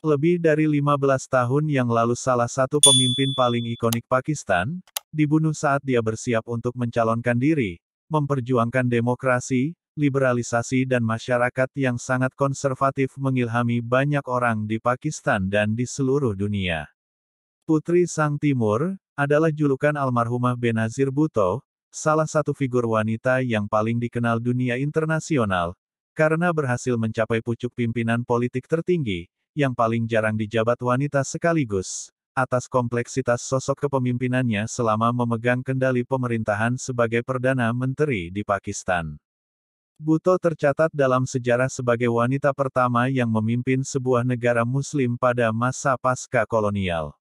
Lebih dari 15 tahun yang lalu salah satu pemimpin paling ikonik Pakistan, dibunuh saat dia bersiap untuk mencalonkan diri, memperjuangkan demokrasi, liberalisasi dan masyarakat yang sangat konservatif mengilhami banyak orang di Pakistan dan di seluruh dunia. Putri Sang Timur, adalah julukan almarhumah Benazir Bhutto, salah satu figur wanita yang paling dikenal dunia internasional, karena berhasil mencapai pucuk pimpinan politik tertinggi, yang paling jarang dijabat wanita sekaligus. Atas kompleksitas sosok kepemimpinannya selama memegang kendali pemerintahan sebagai Perdana Menteri di Pakistan. Buto tercatat dalam sejarah sebagai wanita pertama yang memimpin sebuah negara muslim pada masa pasca kolonial.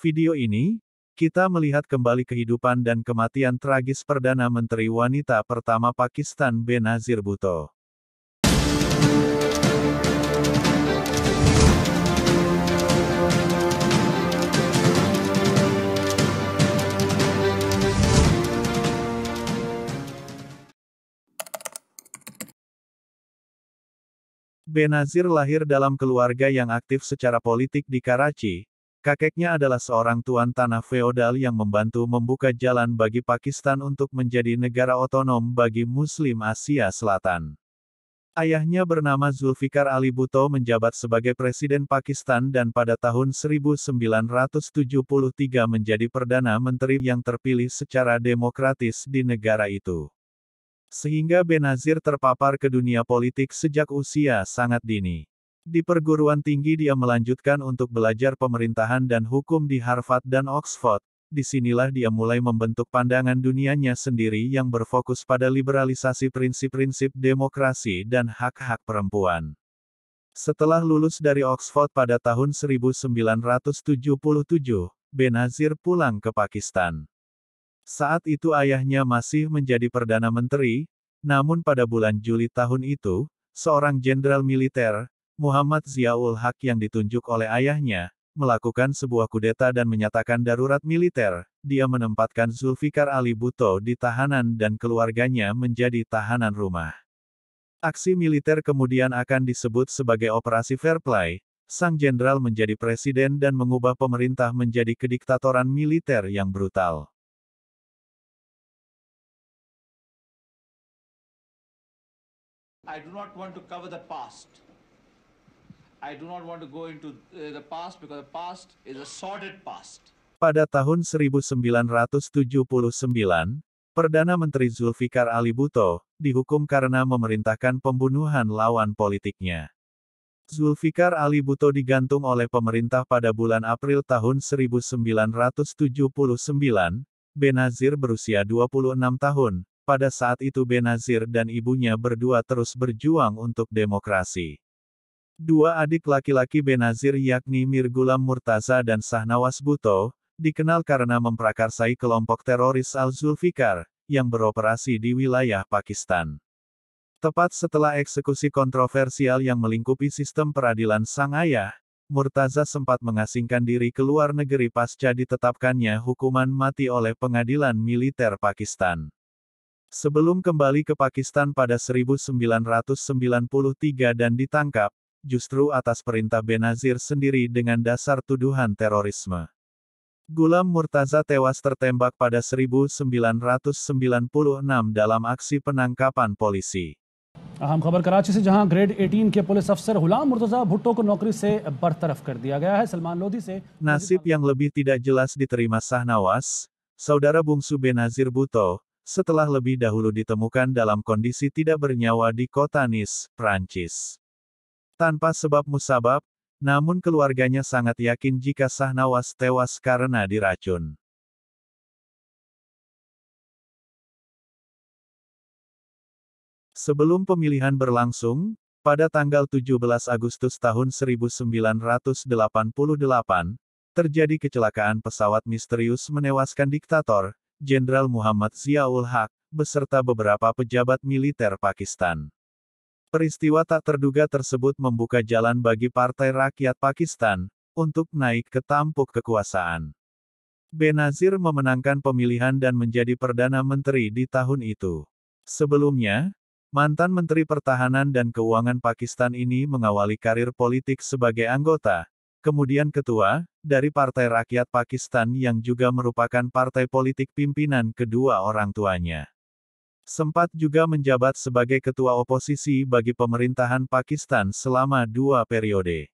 Video ini, kita melihat kembali kehidupan dan kematian tragis Perdana Menteri Wanita Pertama Pakistan Benazir Bhutto. Benazir lahir dalam keluarga yang aktif secara politik di Karachi. Kakeknya adalah seorang tuan tanah feodal yang membantu membuka jalan bagi Pakistan untuk menjadi negara otonom bagi Muslim Asia Selatan. Ayahnya bernama Zulfikar Ali Bhutto menjabat sebagai Presiden Pakistan dan pada tahun 1973 menjadi Perdana Menteri yang terpilih secara demokratis di negara itu. Sehingga Benazir terpapar ke dunia politik sejak usia sangat dini. Di perguruan tinggi dia melanjutkan untuk belajar pemerintahan dan hukum di Harvard dan Oxford, disinilah dia mulai membentuk pandangan dunianya sendiri yang berfokus pada liberalisasi prinsip-prinsip demokrasi dan hak-hak perempuan. Setelah lulus dari Oxford pada tahun 1977, Benazir pulang ke Pakistan. Saat itu ayahnya masih menjadi Perdana Menteri, namun pada bulan Juli tahun itu, seorang jenderal militer, Muhammad Ziaul Haq yang ditunjuk oleh ayahnya, melakukan sebuah kudeta dan menyatakan darurat militer, dia menempatkan Zulfikar Ali Bhutto di tahanan dan keluarganya menjadi tahanan rumah. Aksi militer kemudian akan disebut sebagai Operasi Fair Play, sang jenderal menjadi presiden dan mengubah pemerintah menjadi kediktatoran militer yang brutal. I do not want to cover the past. I do not want to go into uh, the past because the past is a sordid past. Pada tahun 1979, Perdana Menteri Zulfikar Ali Bhutto dihukum karena memerintahkan pembunuhan lawan politiknya. Zulfikar Ali Bhutto digantung oleh pemerintah pada bulan April tahun 1979. Benazir berusia 26 tahun, pada saat itu Benazir dan ibunya berdua terus berjuang untuk demokrasi. Dua adik laki-laki Benazir yakni Mirgulam Murtaza dan Sahnawas Buto, dikenal karena memprakarsai kelompok teroris Al-Zulfikar, yang beroperasi di wilayah Pakistan. Tepat setelah eksekusi kontroversial yang melingkupi sistem peradilan sang ayah, Murtaza sempat mengasingkan diri ke luar negeri pasca ditetapkannya hukuman mati oleh pengadilan militer Pakistan. Sebelum kembali ke Pakistan pada 1993 dan ditangkap, justru atas perintah Benazir sendiri dengan dasar tuduhan terorisme. Gulam Murtaza tewas tertembak pada 1996 dalam aksi penangkapan polisi. अहम खबर कराची से जहां ग्रेड 18 के पुलिस अफसर गुलाम मुर्तजा भुट्टो को नौकरी से बरतरफ कर दिया गया है सलमान लोधी से Nasib yang lebih tidak jelas diterima Sahnawas, saudara bungsu Benazir Bhutto, setelah lebih dahulu ditemukan dalam kondisi tidak bernyawa di kota Nice, Prancis. Tanpa sebab musabab, namun keluarganya sangat yakin jika Sahnawas tewas karena diracun. Sebelum pemilihan berlangsung, pada tanggal 17 Agustus tahun 1988, terjadi kecelakaan pesawat misterius menewaskan diktator, Jenderal Muhammad Ziaul Haq, beserta beberapa pejabat militer Pakistan. Peristiwa tak terduga tersebut membuka jalan bagi Partai Rakyat Pakistan untuk naik ke tampuk kekuasaan. Benazir memenangkan pemilihan dan menjadi Perdana Menteri di tahun itu. Sebelumnya, mantan Menteri Pertahanan dan Keuangan Pakistan ini mengawali karir politik sebagai anggota Kemudian ketua, dari Partai Rakyat Pakistan yang juga merupakan partai politik pimpinan kedua orang tuanya. Sempat juga menjabat sebagai ketua oposisi bagi pemerintahan Pakistan selama dua periode.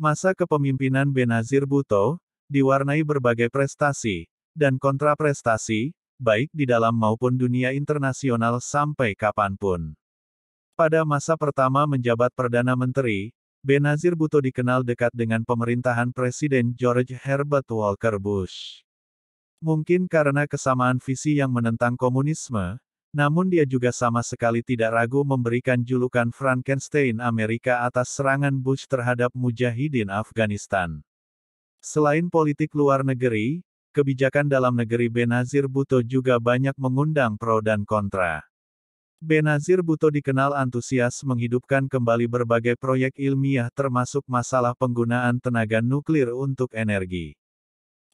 Masa kepemimpinan Benazir Bhutto, diwarnai berbagai prestasi, dan kontraprestasi, baik di dalam maupun dunia internasional sampai kapanpun. Pada masa pertama menjabat Perdana Menteri, Benazir Bhutto dikenal dekat dengan pemerintahan Presiden George Herbert Walker Bush. Mungkin karena kesamaan visi yang menentang komunisme, namun dia juga sama sekali tidak ragu memberikan julukan Frankenstein Amerika atas serangan Bush terhadap mujahidin Afghanistan. Selain politik luar negeri, kebijakan dalam negeri Benazir Bhutto juga banyak mengundang pro dan kontra. Benazir Bhutto dikenal antusias menghidupkan kembali berbagai proyek ilmiah termasuk masalah penggunaan tenaga nuklir untuk energi.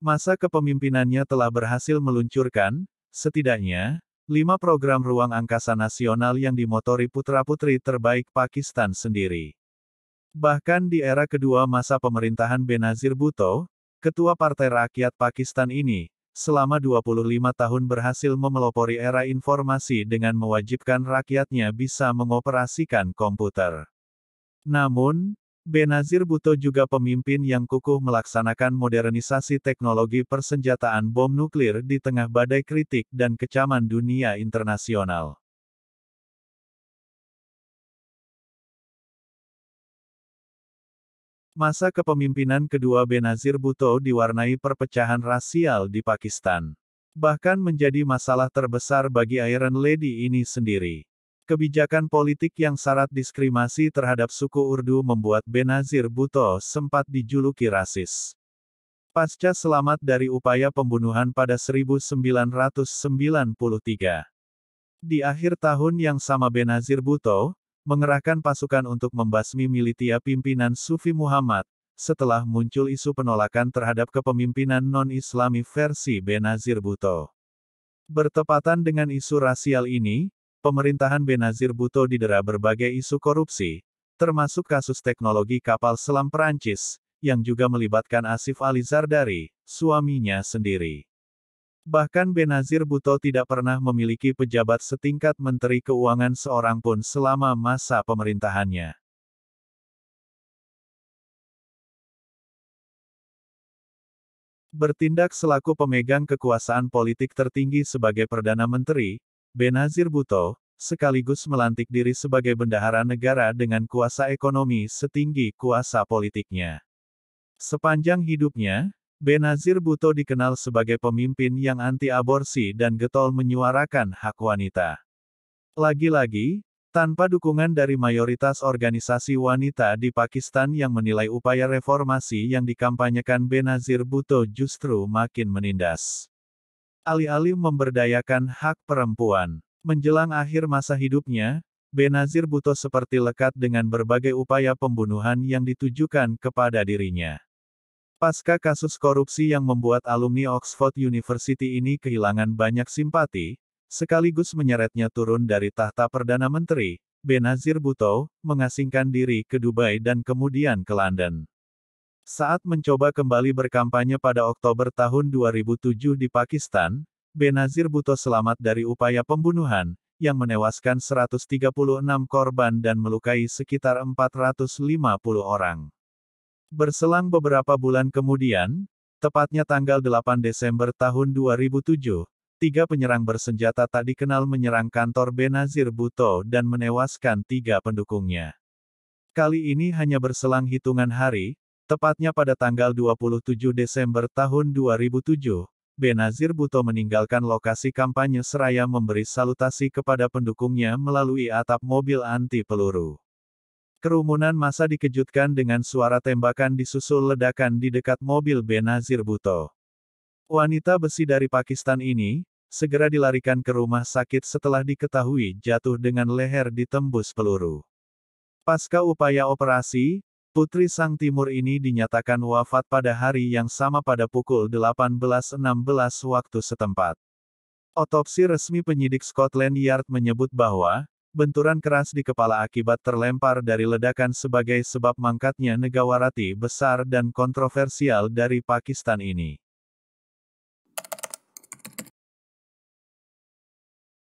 Masa kepemimpinannya telah berhasil meluncurkan, setidaknya, lima program ruang angkasa nasional yang dimotori putra-putri terbaik Pakistan sendiri. Bahkan di era kedua masa pemerintahan Benazir Bhutto, Ketua Partai Rakyat Pakistan ini, selama 25 tahun berhasil memelopori era informasi dengan mewajibkan rakyatnya bisa mengoperasikan komputer. Namun, Benazir Bhutto juga pemimpin yang kukuh melaksanakan modernisasi teknologi persenjataan bom nuklir di tengah badai kritik dan kecaman dunia internasional. Masa kepemimpinan kedua Benazir Bhutto diwarnai perpecahan rasial di Pakistan. Bahkan menjadi masalah terbesar bagi Iron Lady ini sendiri. Kebijakan politik yang syarat diskriminasi terhadap suku Urdu membuat Benazir Bhutto sempat dijuluki rasis. Pasca selamat dari upaya pembunuhan pada 1993. Di akhir tahun yang sama Benazir Bhutto, mengerahkan pasukan untuk membasmi militia pimpinan Sufi Muhammad, setelah muncul isu penolakan terhadap kepemimpinan non-islami versi Benazir Bhutto. Bertepatan dengan isu rasial ini, pemerintahan Benazir Bhutto didera berbagai isu korupsi, termasuk kasus teknologi kapal selam Perancis, yang juga melibatkan Asif Ali Zardari, suaminya sendiri. Bahkan Benazir Bhutto tidak pernah memiliki pejabat setingkat Menteri Keuangan seorang pun selama masa pemerintahannya. Bertindak selaku pemegang kekuasaan politik tertinggi sebagai Perdana Menteri, Benazir Bhutto sekaligus melantik diri sebagai bendahara negara dengan kuasa ekonomi setinggi kuasa politiknya. Sepanjang hidupnya, Benazir Bhutto dikenal sebagai pemimpin yang anti-aborsi dan getol menyuarakan hak wanita. Lagi-lagi, tanpa dukungan dari mayoritas organisasi wanita di Pakistan yang menilai upaya reformasi yang dikampanyekan Benazir Bhutto justru makin menindas. Alih-alih memberdayakan hak perempuan, menjelang akhir masa hidupnya, Benazir Bhutto seperti lekat dengan berbagai upaya pembunuhan yang ditujukan kepada dirinya. Pasca kasus korupsi yang membuat alumni Oxford University ini kehilangan banyak simpati, sekaligus menyeretnya turun dari tahta Perdana Menteri, Benazir Bhutto, mengasingkan diri ke Dubai dan kemudian ke London. Saat mencoba kembali berkampanye pada Oktober tahun 2007 di Pakistan, Benazir Bhutto selamat dari upaya pembunuhan, yang menewaskan 136 korban dan melukai sekitar 450 orang. Berselang beberapa bulan kemudian, tepatnya tanggal 8 Desember tahun 2007, tiga penyerang bersenjata tak dikenal menyerang kantor Benazir Bhutto dan menewaskan tiga pendukungnya. Kali ini hanya berselang hitungan hari, tepatnya pada tanggal 27 Desember tahun 2007, Benazir Bhutto meninggalkan lokasi kampanye seraya memberi salutasi kepada pendukungnya melalui atap mobil anti peluru. Kerumunan masa dikejutkan dengan suara tembakan disusul ledakan di dekat mobil Benazir Bhutto. Wanita besi dari Pakistan ini, segera dilarikan ke rumah sakit setelah diketahui jatuh dengan leher ditembus peluru. Pasca upaya operasi, Putri Sang Timur ini dinyatakan wafat pada hari yang sama pada pukul 18.16 waktu setempat. Otopsi resmi penyidik Scotland Yard menyebut bahwa, Benturan keras di kepala akibat terlempar dari ledakan sebagai sebab mangkatnya Negawarati besar dan kontroversial dari Pakistan ini.